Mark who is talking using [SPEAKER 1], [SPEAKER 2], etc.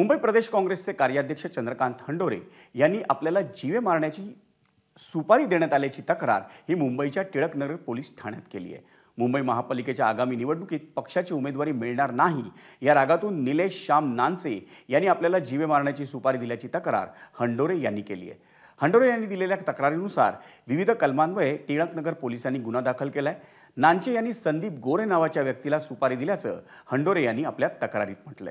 [SPEAKER 1] मुंबई प्रदेश काँग्रेसचे कार्याध्यक्ष चंद्रकांत हंडोरे यांनी आपल्याला जीवे मारण्याची सुपारी देण्यात आल्याची तक्रार ही मुंबईच्या टिळकनगर पोलीस ठाण्यात केली आहे मुंबई महापालिकेच्या आगामी निवडणुकीत पक्षाची उमेदवारी मिळणार नाही या रागातून निलेश श्याम नानसे यांनी आपल्याला जीवे मारण्याची सुपारी दिल्याची तक्रार हंडोरे यांनी केली आहे हंडोरे यांनी दिलेल्या तक्रारीनुसार विविध कलमांवये टिळकनगर पोलिसांनी गुन्हा दाखल केला आहे नानचे यांनी संदीप गोरे नावाच्या व्यक्तीला सुपारी दिल्याचं हंडोरे यांनी आपल्या तक्रारीत म्हटलं